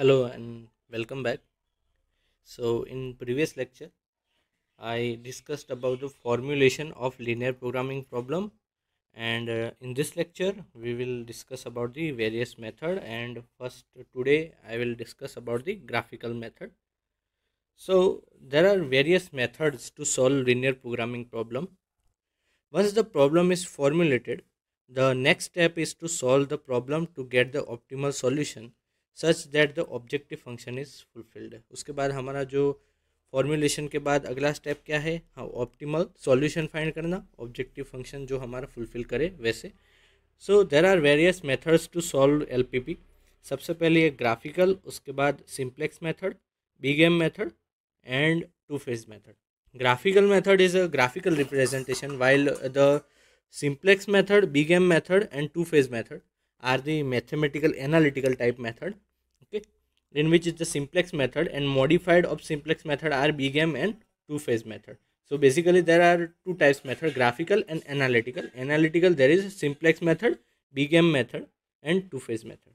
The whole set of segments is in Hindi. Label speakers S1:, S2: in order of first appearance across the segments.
S1: hello and welcome back so in previous lecture i discussed about the formulation of linear programming problem and uh, in this lecture we will discuss about the various method and first today i will discuss about the graphical method so there are various methods to solve linear programming problem once the problem is formulated the next step is to solve the problem to get the optimal solution such that the objective function is fulfilled उसके बाद हमारा जो फॉर्मूलेशन के बाद अगला स्टेप क्या है हाँ ऑप्टिमल सॉल्यूशन फाइंड करना ऑब्जेक्टिव फंक्शन जो हमारा फुलफिल करे वैसे so there are various methods to solve L P P सबसे पहले एक ग्राफिकल उसके बाद simplex method big M method and two phase method graphical method is a graphical representation while the simplex method big M method and two phase method are the mathematical analytical type method okay in which is the simplex method and modified of simplex method are m and two phase method so basically there are two types method graphical and analytical analytical there is simplex method m method and two phase method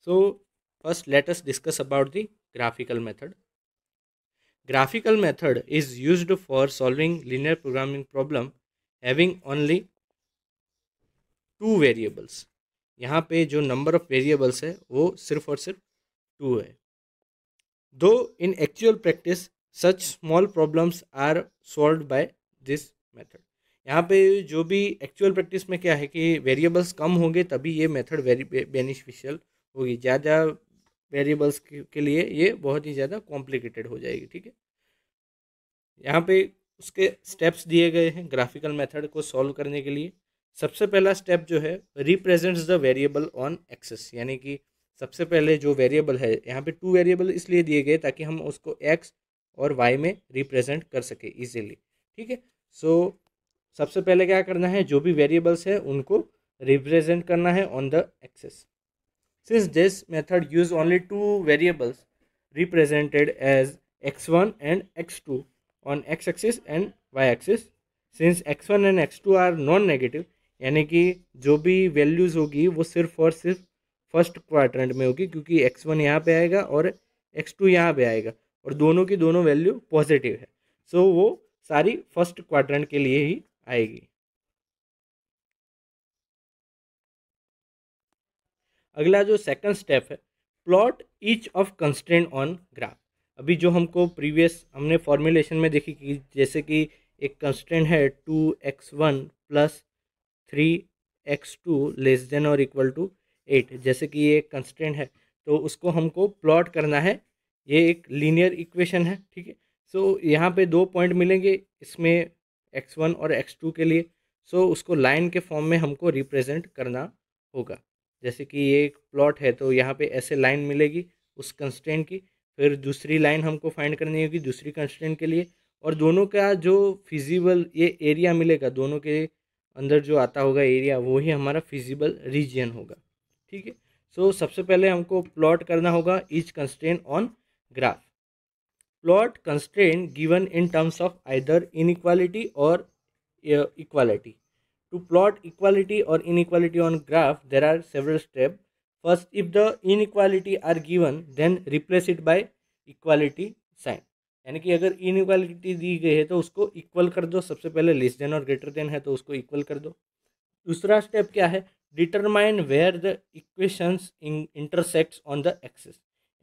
S1: so first let us discuss about the graphical method graphical method is used for solving linear programming problem having only two variables यहाँ पे जो नंबर ऑफ़ वेरिएबल्स है वो सिर्फ और सिर्फ टू है दो in actual practice such small problems are solve by this method यहाँ पे जो भी एक्चुअल प्रैक्टिस में क्या है कि वेरिएबल्स कम होंगे तभी ये मेथड वेरी बेनिफिशियल होगी ज़्यादा वेरिएबल्स के लिए ये बहुत ही ज़्यादा कॉम्प्लिकेटेड हो जाएगी ठीक है यहाँ पे उसके स्टेप्स दिए गए हैं ग्राफिकल मेथड को सॉल्व करने के लिए सबसे पहला स्टेप जो है represents the variable on axis यानी कि सबसे पहले जो वेरिएबल है यहाँ पे टू वेरिएबल इसलिए दिए गए ताकि हम उसको एक्स और वाई में रिप्रेजेंट कर सके इजीली ठीक है सो सबसे पहले क्या करना है जो भी वेरिएबल्स है उनको रिप्रेजेंट करना है on the axis since this method use only two variables represented as X one and X two axis and Y axis since X one and X two are non negative यानी कि जो भी वैल्यूज़ होगी वो सिर्फ और सिर्फ फर्स्ट क्वार्टरेंट में होगी क्योंकि एक्स वन यहाँ पर आएगा और एक्स टू यहाँ पर आएगा और दोनों की दोनों वैल्यू पॉजिटिव है सो so, वो सारी फर्स्ट क्वाड्रेंट के लिए ही आएगी अगला जो सेकंड स्टेप है plot each of constant on graph अभी जो हमको प्रीवियस हमने फॉर्मुलेशन में देखी कि जैसे कि एक कंस्टेंट है two X one plus three X two less than और इक्वल टू एट जैसे कि ये एक कंस्टेंट है तो उसको हमको प्लॉट करना है ये एक लीनियर इक्वेशन है ठीक है सो यहाँ पे दो पॉइंट मिलेंगे इसमें एक्स वन और एक्स टू के लिए सो so, उसको लाइन के फॉर्म में हमको रिप्रेजेंट करना होगा जैसे कि ये एक प्लॉट है तो यहाँ पे ऐसे लाइन मिलेगी उस कंस्टेंट की फिर दूसरी लाइन हमको फाइंड करनी होगी दूसरी कंस्टेंट के लिए और दोनों का जो फिजिबल ये एरिया मिलेगा दोनों के अंदर जो आता होगा एरिया वो ही हमारा फिजिबल रीजन होगा ठीक है सो सबसे पहले हमको प्लॉट करना होगा is constraint on graph plot constraint given in terms of either inequality और इक्वालिटी टू प्लॉट इक्वालिटी और inequality on graph there are several step first if the inequality are given then replace it by equality sign यानी कि अगर इक्वालिटी दी गई है तो उसको इक्वल कर दो सबसे पहले लेस देन और ग्रेटर देन है तो उसको इक्वल कर दो दूसरा स्टेप क्या है determine where the equations intersects on the axis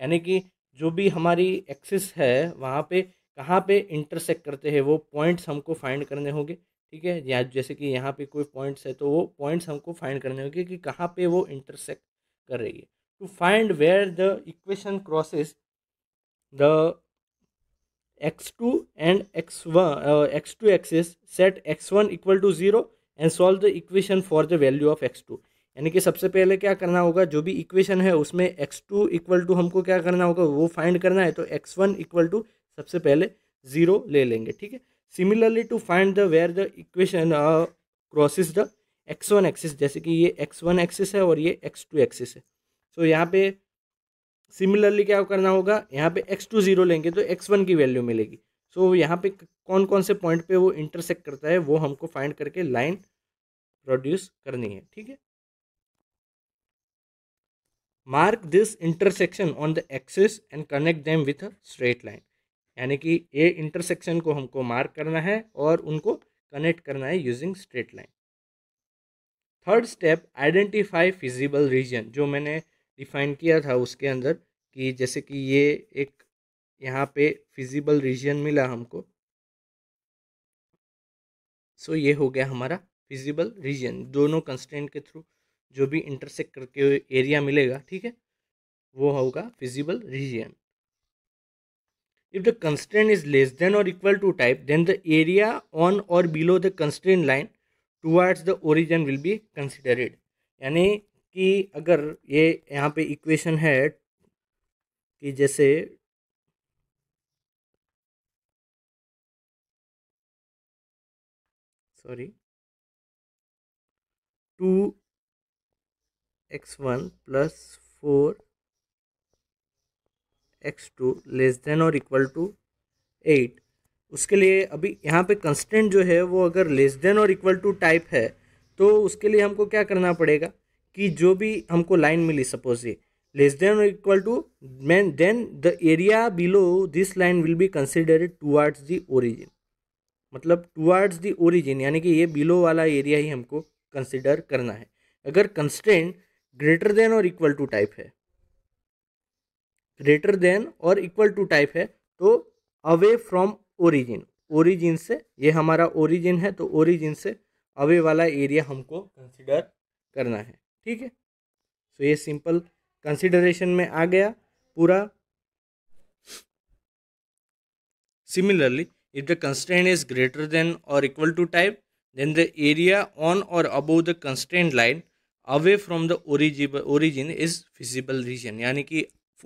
S1: यानी कि जो भी हमारी एक्सिस है वहाँ पे कहाँ पे इंटरसेक्ट करते हैं वो पॉइंट्स हमको फाइंड करने होंगे ठीक है या जैसे कि यहाँ पे कोई पॉइंट्स है तो वो पॉइंट्स हमको फाइंड करने होंगे कि कहाँ पे वो इंटरसेक्ट कर रही है to find where the equation crosses the X two and X one X two x2 set X one equal to zero and solve the equation for the value of X two यानी कि सबसे पहले क्या करना होगा जो भी इक्वेशन है उसमें एक्स टू इक्वल टू हमको क्या करना होगा वो फाइंड करना है तो एक्स वन इक्वल टू सबसे पहले ज़ीरो ले लेंगे ठीक है similarly to find the where the equation crosses the X one axis जैसे कि ये एक्स वन एक्सिस है और ये एक्स टू एक्सिस है सो so, यहाँ पे सिमिलरली क्या करना होगा यहाँ पे एक्स टू ज़ीरो लेंगे तो एक्स वन की वैल्यू मिलेगी सो so, यहाँ पे कौन कौन से पॉइंट पे वो इंटरसेक्ट करता है वो हमको फाइंड करके लाइन प्रोड्यूस करनी है ठीक है mark this intersection on the axis and connect them with a straight line यानी कि ये इंटरसेक्शन को हमको मार्क करना है और उनको कनेक्ट करना है using straight line third step identify feasible region जो मैंने डिफाइन किया था उसके अंदर कि जैसे कि ये एक यहाँ पे फिजिबल रीजन मिला हमको सो ये हो गया हमारा फिजिबल रीजन दोनों कंस्टेंट के थ्रू जो भी इंटरसेक्ट करके एरिया मिलेगा ठीक है वो होगा feasible region if the constant is less than और equal to type then the area on और below the constant line towards the origin will be considered यानी कि अगर ये यहाँ पे इक्वेशन है कि जैसे sorry two X one plus four X two less than और इक्वल टू एट उसके लिए अभी यहाँ पे कंस्टेंट जो है वो अगर लेस देन और इक्वल टू टाइप है तो उसके लिए हमको क्या करना पड़ेगा कि जो भी हमको लाइन मिली सपोज ये लेस देन और equal to man then the area below this line will be considered towards the origin मतलब टूवर्ड्स दी ओरिजिन यानी कि ये बिलो वाला एरिया ही हमको कंसिडर करना है अगर कंस्टेंट ग्रेटर देन और इक्वल टू टाइप है ग्रेटर देन और इक्वल टू टाइप है तो अवे फ्रॉम ओरिजिन ओरिजिन से ये हमारा ओरिजिन है तो ओरिजिन से अवे वाला एरिया हमको कंसिडर करना है ठीक है सो ये सिंपल कंसिडरेशन में आ गया पूरा similarly if the constant is greater than और equal to type then the area on और above the constant line away from the original origin is feasible region यानी कि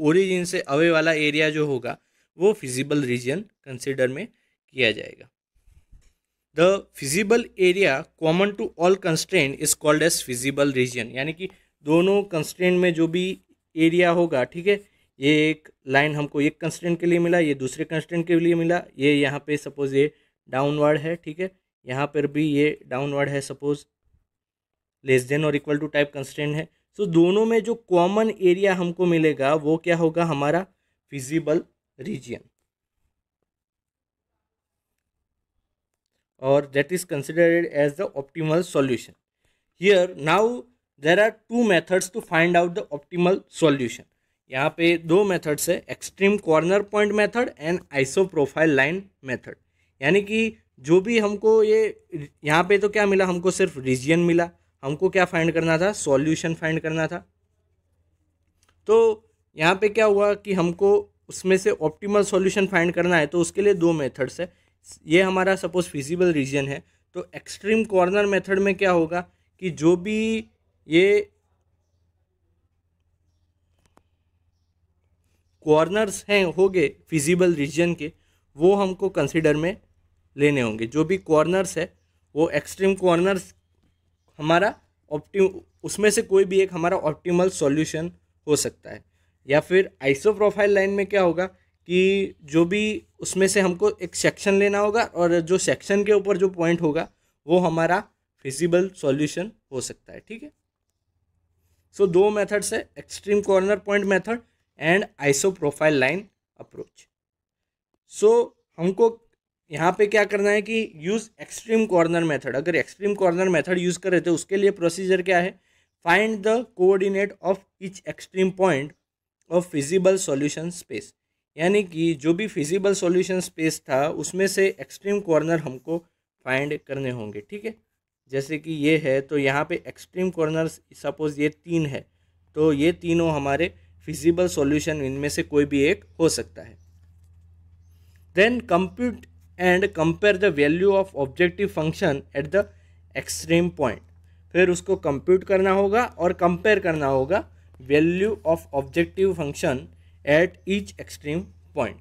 S1: ओरिजिन से अवे वाला एरिया जो होगा वो फिजिबल रीजन कंसिडर में किया जाएगा the feasible area common to all constant is called as feasible region यानी कि दोनों कंस्टेंट में जो भी एरिया होगा ठीक है ये एक लाइन हमको एक कंस्टेंट के लिए मिला ये दूसरे कंस्टेंट के लिए मिला ये यहाँ पे सपोज ये डाउनवर्ड है ठीक है यहाँ पर भी ये डाउनवर्ड है सपोज लेस देन और इक्वल टू टाइप कंस्टेंट है सो so, दोनों में जो कॉमन एरिया हमको मिलेगा वो क्या होगा हमारा feasible region or that is considered as the optimal solution. Here now there are two methods to find out the optimal solution. यहाँ पे दो मेथड्स है extreme corner point method and iso profile line method यानी कि जो भी हमको ये यहाँ पे तो क्या मिला हमको सिर्फ रीजन मिला हमको क्या फाइंड करना था सॉल्यूशन फाइंड करना था तो यहाँ पे क्या हुआ कि हमको उसमें से ऑप्टिमल सॉल्यूशन फाइंड करना है तो उसके लिए दो मेथड्स है ये हमारा सपोज फिजिबल रीजन है तो एक्सट्रीम कॉर्नर मेथड में क्या होगा कि जो भी ये कॉर्नर्स हैं होंगे फिजिबल रीजन के वो हमको कंसिडर में लेने होंगे जो भी कॉर्नर्स है वो एक्सट्रीम कॉर्नर्स हमारा ऑप्टिम उसमें से कोई भी एक हमारा ऑप्टिमल सॉल्यूशन हो सकता है या फिर आइसो प्रोफाइल लाइन में क्या होगा कि जो भी उसमें से हमको एक सेक्शन लेना होगा और जो सेक्शन के ऊपर जो पॉइंट होगा वो हमारा फिजिबल सॉल्यूशन हो सकता है ठीक है सो दो मेथड्स है extreme corner point method and iso profile line approach so हमको यहाँ पे क्या करना है कि यूज़ एक्सट्रीम कॉर्नर मेथड अगर एक्सट्रीम कॉर्नर मेथड यूज़ कर रहे थे उसके लिए प्रोसीजर क्या है find the coordinate of each extreme point of feasible solution space यानी कि जो भी फिजिबल सॉल्यूशन स्पेस था उसमें से एक्सट्रीम कॉर्नर हमको फाइंड करने होंगे ठीक है जैसे कि ये है तो यहाँ पे एक्सट्रीम कॉर्नर सपोज़ ये तीन है तो ये तीनों हमारे फिजिबल सॉल्यूशन इनमें से कोई भी एक हो सकता है then compute and compare the value of objective function at the extreme point फिर उसको कंप्यूट करना होगा और कंपेयर करना होगा value of objective function at each extreme point.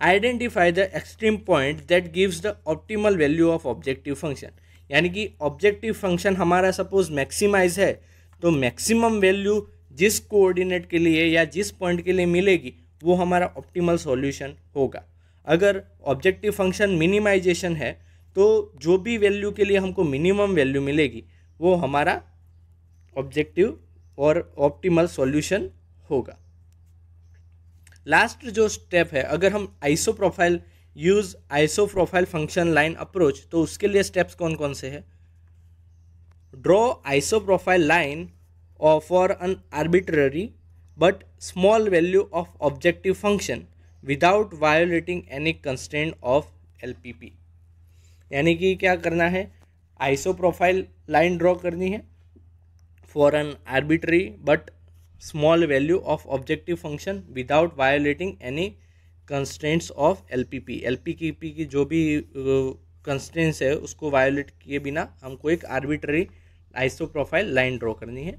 S1: Identify the extreme point that gives the optimal value of objective function. यानी कि ऑब्जेक्टिव फंक्शन हमारा सपोज मैक्सिमाइज है तो मैक्सिमम वैल्यू जिस कोऑर्डिनेट के लिए या जिस पॉइंट के लिए मिलेगी वो हमारा ऑप्टिमल सॉल्यूशन होगा अगर ऑब्जेक्टिव फंक्शन मिनिमाइजेशन है तो जो भी वैल्यू के लिए हमको मिनिमम वैल्यू मिलेगी वो हमारा ऑब्जेक्टिव और ऑप्टिमल सॉल्यूशन होगा लास्ट जो स्टेप है अगर हम iso profile use iso profile function line approach तो उसके लिए स्टेप्स कौन कौन से है draw iso profile line for an arbitrary but small value of objective function without violating any constant of L यानी कि क्या करना है आइसो प्रोफाइल लाइन ड्रॉ करनी है for an arbitrary but small value of objective function without violating any constants of L P P L P की पी की जो भी कंस्टेंट्स है उसको वायोलेट किए बिना हमको एक arbitrary iso profile line draw करनी है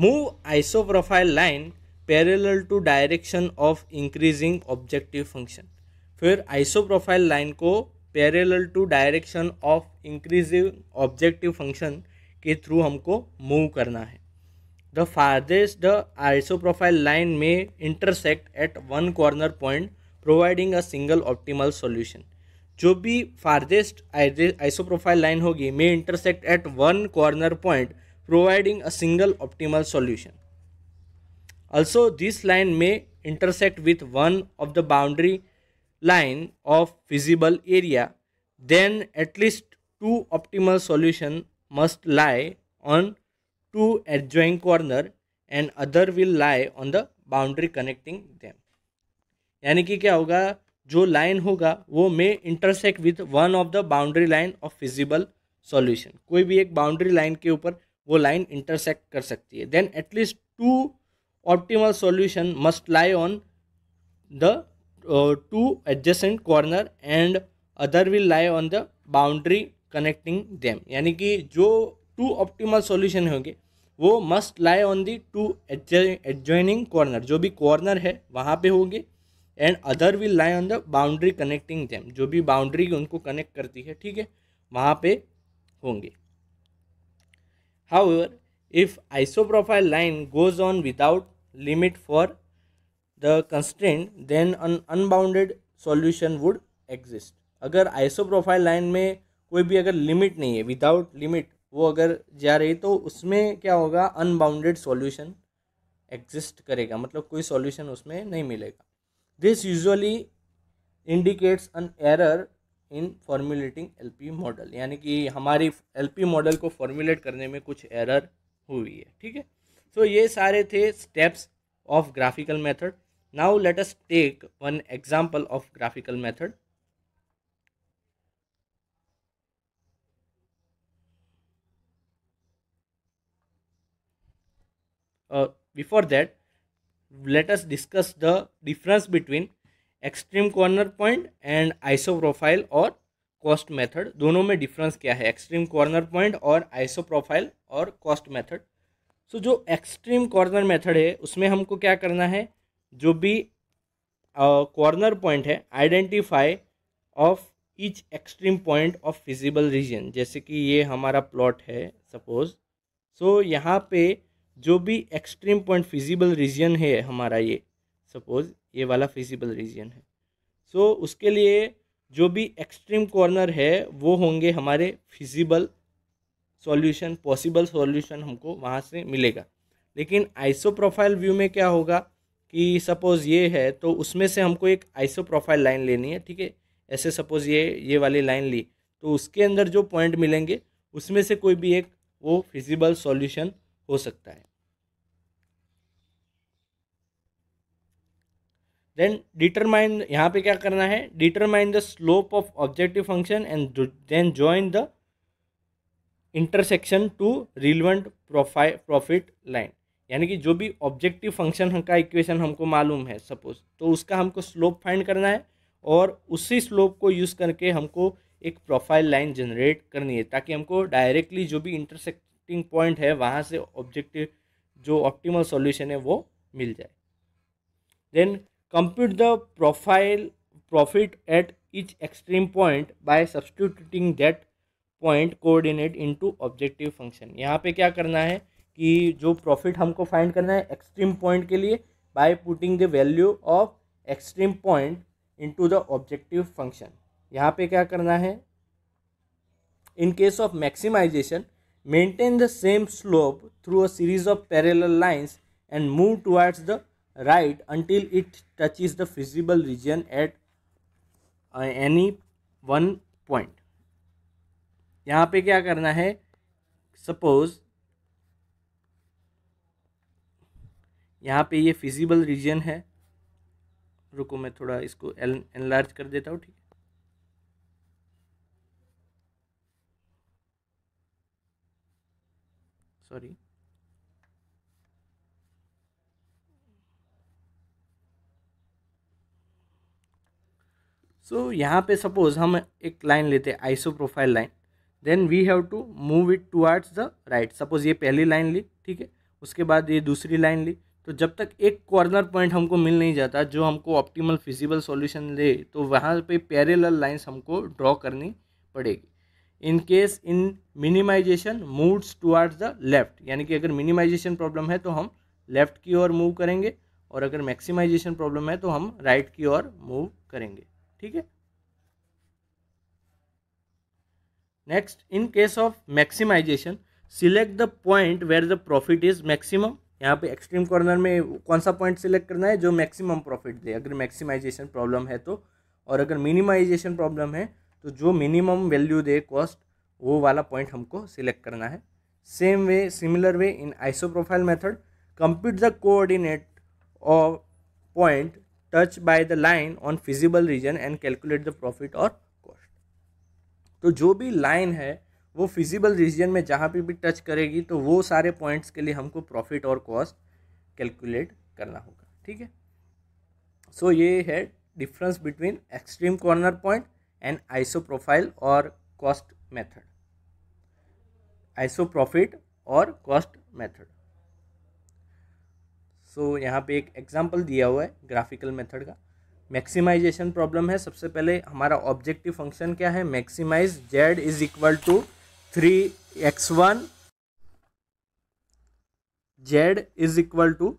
S1: move iso profile line parallel to direction of increasing objective function फिर आइसो प्रोफाइल लाइन को parallel to direction of increasing objective function के थ्रू हमको मूव करना है the farthest the isoprofile line may intersect at one corner point providing a single optimal solution जो भी farthest isoprofile line होगी may intersect at one corner point providing a single optimal solution also this line may intersect with one of the boundary line of feasible area then at least two optimal solution must lie on two एडजॉइंग corner and other will lie on the boundary connecting them यानी कि क्या होगा जो लाइन होगा वो may intersect with one of the boundary line of feasible solution कोई भी एक बाउंड्री लाइन के ऊपर वो लाइन इंटरसेक्ट कर सकती है then at least two optimal solution must lie on the two adjacent corner and other will lie on the boundary connecting them यानी कि जो टू ऑप्टिमल सॉल्यूशन होंगे वो must lie on the two adjoining corner जो भी कॉर्नर है वहाँ पे होंगे and other will lie on the boundary connecting them जो भी बाउंड्री उनको कनेक्ट करती है ठीक है वहाँ पे होंगे however if iso profile line goes on without limit for the constant then unbounded solution would exist अगर आइसो प्रोफाइल लाइन में कोई भी अगर लिमिट नहीं है विदाउट लिमिट वो अगर जा रही तो उसमें क्या होगा अनबाउंडेड सॉल्यूशन एग्जिस्ट करेगा मतलब कोई सॉल्यूशन उसमें नहीं मिलेगा this usually indicates an error in formulating LP model यानी कि हमारी एलपी मॉडल को फॉर्मुलेट करने में कुछ एरर हुई है ठीक है सो ये सारे थे steps of graphical method now let us take one example of graphical method uh, before that let us discuss the difference between extreme corner point and iso profile और कॉस्ट मेथड दोनों में डिफरेंस क्या है एक्सट्रीम कॉर्नर पॉइंट और आइसो प्रोफाइल और कॉस्ट मेथड सो जो एक्सट्रीम कॉर्नर मेथड है उसमें हमको क्या करना है जो भी कॉर्नर uh, पॉइंट है identify of each extreme point of feasible region जैसे कि ये हमारा प्लॉट है सपोज सो so, यहाँ पे जो भी एक्सट्रीम पॉइंट फिजिबल रीजन है हमारा ये सपोज़ ये वाला फिजिबल रीजन है सो so, उसके लिए जो भी एक्सट्रीम कॉर्नर है वो होंगे हमारे फिजिबल सॉल्यूशन पॉसिबल सॉल्यूशन हमको वहाँ से मिलेगा लेकिन आइसो प्रोफाइल व्यू में क्या होगा कि सपोज़ ये है तो उसमें से हमको एक आइसो प्रोफाइल लाइन लेनी है ठीक है ऐसे सपोज़ ये ये वाली लाइन ली तो उसके अंदर जो पॉइंट मिलेंगे उसमें से कोई भी एक वो फिजिबल सॉल्यूशन हो सकता है देन डिटरमाइन यहाँ पे क्या करना है determine the slope of objective function and then join the intersection to relevant profile profit line यानी कि जो भी ऑब्जेक्टिव फंक्शन का इक्वेशन हमको मालूम है सपोज तो उसका हमको स्लोप फाइंड करना है और उसी स्लोप को यूज़ करके हमको एक प्रोफाइल लाइन जनरेट करनी है ताकि हमको डायरेक्टली जो भी इंटरसेक्टिंग पॉइंट है वहाँ से ऑब्जेक्टिव जो ऑप्टिमल सॉल्यूशन है वो मिल जाए then compute the profile profit at each extreme point by substituting that point coordinate into objective function यहाँ पे क्या करना है कि जो प्रॉफिट हमको फाइंड करना है एक्सट्रीम पॉइंट के लिए by putting the value of extreme point into the objective function यहाँ पे क्या करना है in case of maximization maintain the same slope through a series of parallel lines and move towards the right until it touches the feasible region at uh, any one point यहाँ पे क्या करना है सपोज यहाँ पे ये फिजिबल रीजन है रुको मैं थोड़ा इसको एनलार्ज कर देता हूँ ठीक है सॉरी सो so, यहाँ पे सपोज हम एक लाइन लेते हैं iso profile line then we have to move it to the right suppose ये पहली लाइन ली ठीक है उसके बाद ये दूसरी लाइन ली तो जब तक एक कॉर्नर पॉइंट हमको मिल नहीं जाता जो हमको ऑप्टिमल फिजिबल सॉल्यूशन ले तो वहाँ पे पैरेलल लाइंस हमको ड्रॉ करनी पड़ेगी in case in minimization moves towards the left यानी कि अगर मिनिमाइजेशन प्रॉब्लम है तो हम लेफ्ट की ओर मूव करेंगे और अगर मैक्सिमाइजेशन प्रॉब्लम है तो हम राइट right की ओर मूव करेंगे ठीक है next in case of maximization select the point where the profit is maximum यहाँ पे एक्सट्रीम कॉर्नर में कौन सा पॉइंट सिलेक्ट करना है जो मैक्सिमम प्रॉफिट दे अगर मैक्सिमाइजेशन प्रॉब्लम है तो और अगर मिनिमाइजेशन प्रॉब्लम है तो जो मिनिमम वैल्यू दे कॉस्ट वो वाला पॉइंट हमको सिलेक्ट करना है same way similar way in iso profile method compute the coordinate of point touch by the line on feasible region and calculate the profit और कॉस्ट तो जो भी लाइन है वो फिजिबल रीजन में जहाँ पे भी टच करेगी तो वो सारे पॉइंट्स के लिए हमको प्रॉफिट और कॉस्ट कैलकुलेट करना होगा ठीक है सो ये है difference between extreme corner point and iso profile और कॉस्ट मेथड आइसो प्रॉफिट और कॉस्ट मेथड सो so, यहाँ पे एक एग्जाम्पल दिया हुआ है ग्राफिकल मेथड का मैक्सिमाइजेशन प्रॉब्लम है सबसे पहले हमारा ऑब्जेक्टिव फंक्शन क्या है maximize Z is equal to three X one Z is equal to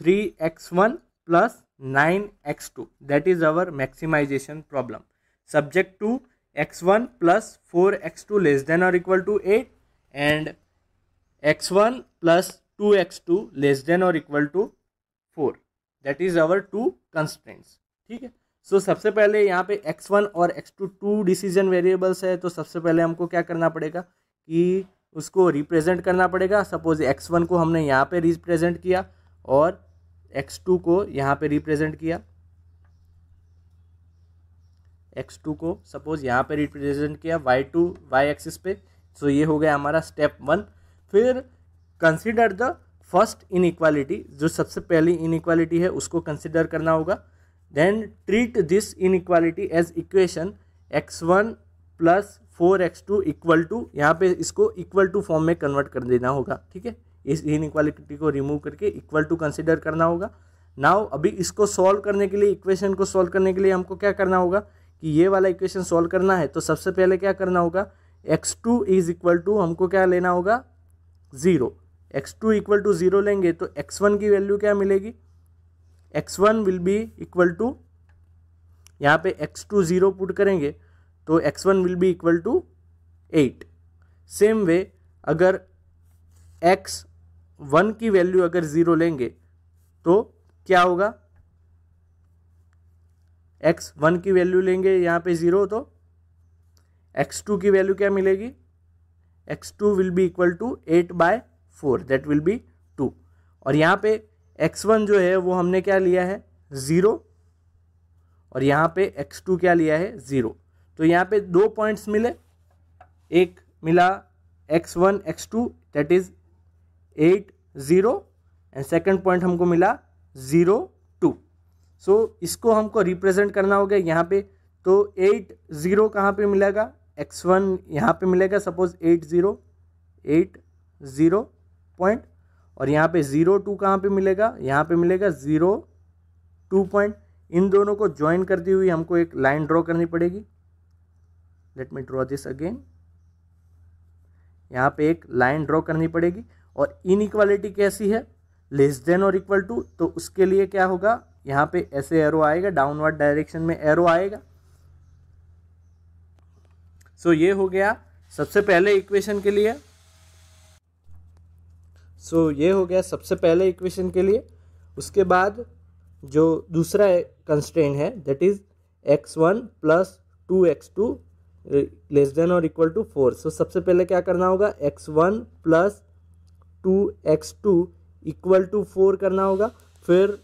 S1: three X one plus nine X two that is our maximization problem subject to X one plus four X two less than और equal to eight and X one plus two X two less than और equal to four that is our two constants ठीक है सो so, सबसे पहले यहाँ पे एक्स वन और X two two decision variables है तो सबसे पहले हमको क्या करना पड़ेगा कि उसको रिप्रेजेंट करना पड़ेगा सपोज एक्स वन को हमने यहाँ पे रिप्रेजेंट किया और एक्स टू को यहाँ पे रिप्रेजेंट किया एक्स टू को सपोज यहाँ पे रिप्रेजेंट किया वाई टू वाई एक्सिस पे सो so ये हो गया हमारा स्टेप वन फिर कंसिडर द फर्स्ट इनइक्वालिटी जो सबसे पहली इनइक्वालिटी है उसको कंसिडर करना होगा then treat this inequality as equation X one plus four X two equal to यहाँ पे इसको इक्वल टू फॉर्म में कन्वर्ट कर देना होगा ठीक है इस इनक्वालिटी को रिमूव करके इक्वल टू कंसिडर करना होगा नाउ अभी इसको सॉल्व करने के लिए इक्वेशन को सॉल्व करने के लिए हमको क्या करना होगा कि ये वाला इक्वेशन सॉल्व करना है तो सबसे पहले क्या करना होगा X two is equal to हमको क्या लेना होगा zero X two equal to zero लेंगे तो एक्स वन की वैल्यू क्या मिलेगी X one will be equal to यहाँ पे एक्स टू ज़ीरो पुट करेंगे तो X one will be equal to eight same way अगर एक्स वन की वैल्यू अगर ज़ीरो लेंगे तो क्या होगा एक्स वन की वैल्यू लेंगे यहाँ पे ज़ीरो तो एक्स टू की वैल्यू क्या मिलेगी X two will be equal to eight by four that will be two और यहाँ पे एक्स वन जो है वो हमने क्या लिया है ज़ीरो और यहाँ पे एक्स टू क्या लिया है ज़ीरो तो यहाँ पे दो पॉइंट्स मिले एक मिला X one X two that is eight zero and second point हमको मिला ज़ीरो टू सो इसको हमको रिप्रेजेंट करना होगा यहाँ पे तो एट ज़ीरो कहाँ पर मिलेगा एक्स वन यहाँ पर मिलेगा suppose eight zero eight zero point और यहाँ पे ज़ीरो टू कहाँ पे मिलेगा यहाँ पे मिलेगा ज़ीरो टू पॉइंट इन दोनों को ज्वाइन करती हुई हमको एक लाइन ड्रॉ करनी पड़ेगी let me draw this again यहाँ पे एक लाइन ड्रॉ करनी पड़ेगी और इनइक्वालिटी कैसी है लेस देन और इक्वल टू तो उसके लिए क्या होगा यहाँ पे ऐसे एरो आएगा डाउनवर्ड डायरेक्शन में एरो आएगा सो so, ये हो गया सबसे पहले इक्वेशन के लिए सो so, ये हो गया सबसे पहले इक्वेशन के लिए उसके बाद जो दूसरा कंस्टेंट है that is X one plus two X two less than और इक्वल टू फोर सो सबसे पहले क्या करना होगा X one plus two X two equal to four करना होगा फिर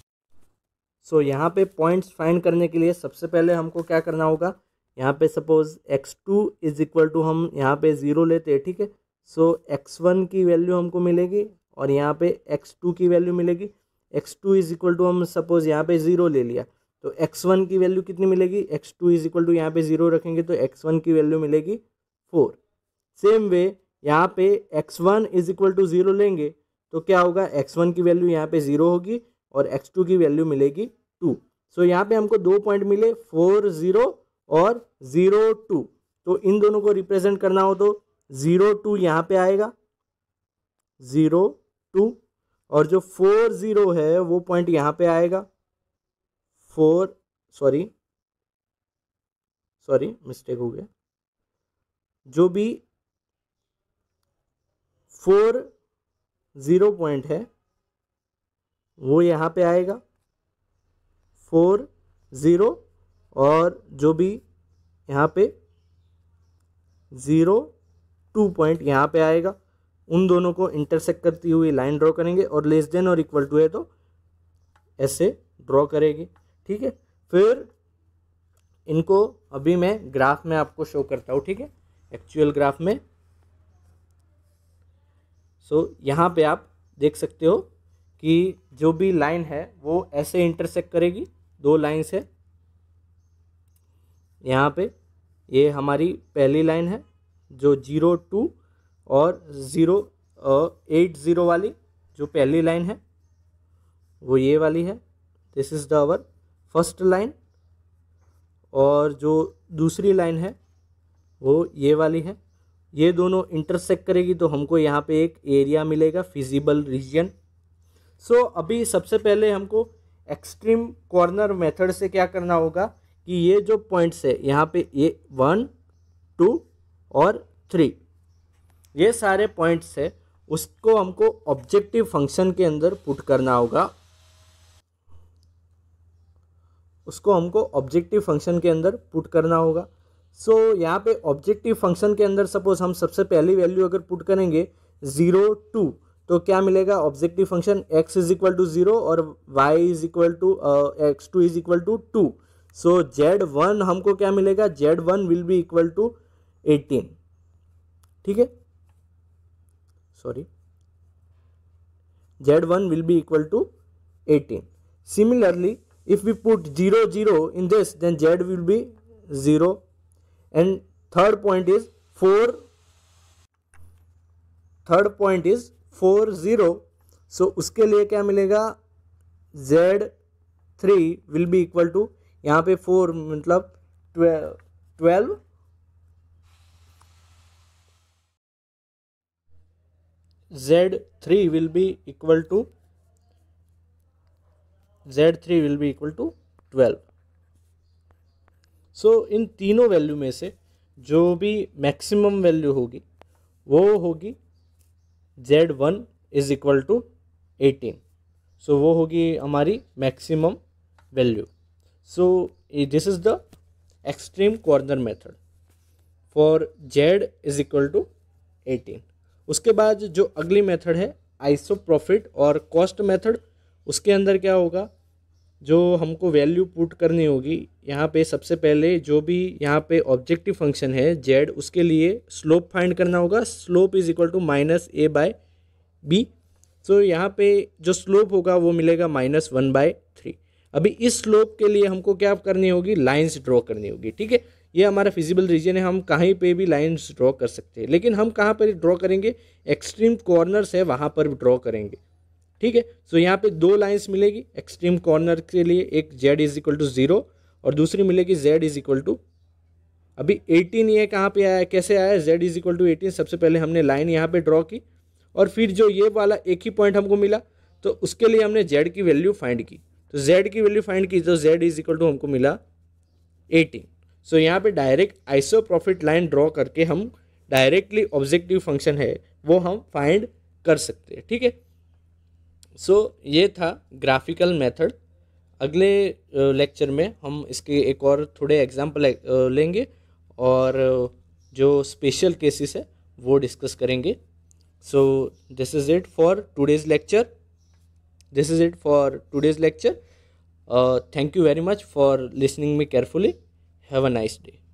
S1: सो so, यहाँ पे पॉइंट्स फाइंड करने के लिए सबसे पहले हमको क्या करना होगा यहाँ पे suppose X two is equal to हम यहाँ पे ज़ीरो लेते हैं ठीक है सो एक्स वन की वैल्यू हमको मिलेगी और यहाँ पे एक्स टू की वैल्यू मिलेगी X two is equal to हम सपोज यहाँ पे ज़ीरो ले लिया तो एक्स वन की वैल्यू कितनी मिलेगी X two is equal to यहाँ पे ज़ीरो रखेंगे तो एक्स वन की वैल्यू मिलेगी फोर सेम वे यहाँ पे X one is equal to zero लेंगे तो क्या होगा एक्स वन की वैल्यू यहाँ पे ज़ीरो होगी और एक्स टू की वैल्यू मिलेगी टू सो so, यहाँ पे हमको दो पॉइंट मिले फोर ज़ीरो और ज़ीरो टू तो इन दोनों को रिप्रेजेंट करना हो तो ज़ीरो टू यहाँ पे आएगा ज़ीरो टू और जो फोर ज़ीरो है वो पॉइंट यहाँ पे आएगा फोर सॉरी सॉरी मिस्टेक हो गया जो भी फोर ज़ीरो पॉइंट है वो यहाँ पे आएगा फोर ज़ीरो और जो भी यहाँ पे ज़ीरो टू पॉइंट यहाँ पे आएगा उन दोनों को इंटरसेक्ट करती हुई लाइन ड्रॉ करेंगे और लेस देन और इक्वल टू है तो ऐसे ड्रॉ करेगी ठीक है फिर इनको अभी मैं ग्राफ में आपको शो करता हूँ ठीक है एक्चुअल ग्राफ में सो so, यहाँ पे आप देख सकते हो कि जो भी लाइन है वो ऐसे इंटरसेक्ट करेगी दो लाइन्स है यहाँ पे ये हमारी पहली लाइन है जो जीरो टू और ज़ीरो एट ज़ीरो वाली जो पहली लाइन है वो ये वाली है this is the our first line और जो दूसरी लाइन है वो ये वाली है ये दोनों इंटरसेक्ट करेगी तो हमको यहाँ पे एक एरिया मिलेगा फिजिबल रीजन सो अभी सबसे पहले हमको एक्सट्रीम कॉर्नर मेथड से क्या करना होगा कि ये जो पॉइंट्स है यहाँ पे ये वन टू और थ्री ये सारे पॉइंट्स है उसको हमको ऑब्जेक्टिव फंक्शन के अंदर पुट करना होगा उसको हमको ऑब्जेक्टिव फंक्शन के अंदर पुट करना होगा सो so, यहाँ पे ऑब्जेक्टिव फंक्शन के अंदर सपोज हम सबसे पहली वैल्यू अगर पुट करेंगे ज़ीरो टू तो क्या मिलेगा objective function X is equal to zero और Y is equal to X two is equal to two so Z one हमको क्या मिलेगा Z one will be equal to eighteen ठीक है sorry Z one will be equal to eighteen similarly if we put zero zero in this then Z will be zero and third point is four third point is four zero so उसके लिए क्या मिलेगा Z three will be equal to यहाँ पे फोर मतलब twelve Z3 will be equal to Z3 will be equal to 12. So so, इन तीनों वैल्यू में से जो भी मैक्सिमम वैल्यू होगी वो होगी Z one is equal to eighteen so वो होगी हमारी maximum value so this is the extreme corner method for Z is equal to eighteen उसके बाद जो अगली मेथड है आइसो प्रॉफिट और कॉस्ट मेथड उसके अंदर क्या होगा जो हमको वैल्यू पुट करनी होगी यहाँ पे सबसे पहले जो भी यहाँ पे ऑब्जेक्टिव फंक्शन है जेड उसके लिए स्लोप फाइंड करना होगा slope is equal to minus A by B so यहाँ पे जो स्लोप होगा वो मिलेगा माइनस वन बाय थ्री अभी इस स्लोप के लिए हमको क्या करनी होगी लाइंस ड्रॉ करनी होगी ठीक है ये हमारा फिजिबल रीजन है हम कहीं पे भी लाइंस ड्रॉ कर सकते हैं लेकिन हम कहाँ पर ड्रॉ करेंगे एक्सट्रीम कॉर्नर्स है वहाँ पर ड्रॉ करेंगे ठीक है सो यहाँ पे दो लाइंस मिलेगी एक्सट्रीम कॉर्नर के लिए एक Z is equal to zero और दूसरी मिलेगी जेड इज इक्वल टू अभी एटीन ये कहाँ पर आया कैसे आया Z is equal to eighteen सबसे पहले हमने लाइन यहाँ पर ड्रॉ की और फिर जो ये वाला एक ही पॉइंट हमको मिला तो उसके लिए हमने जेड की वैल्यू फाइंड की तो जेड की वैल्यू फाइंड की तो जेड इज इक्वल टू हमको मिला एटीन सो यहाँ पे direct iso profit line draw करके हम डायरेक्टली ऑब्जेक्टिव फंक्शन है वो हम फाइंड कर सकते हैं ठीक है सो so, ये था ग्राफिकल मेथड अगले लेक्चर में हम इसके एक और थोड़े एग्जाम्पल लेंगे और जो स्पेशल केसेस है वो डिस्कस करेंगे so this is it for today's lecture this is it for today's lecture thank you very much for listening me carefully Have a nice day.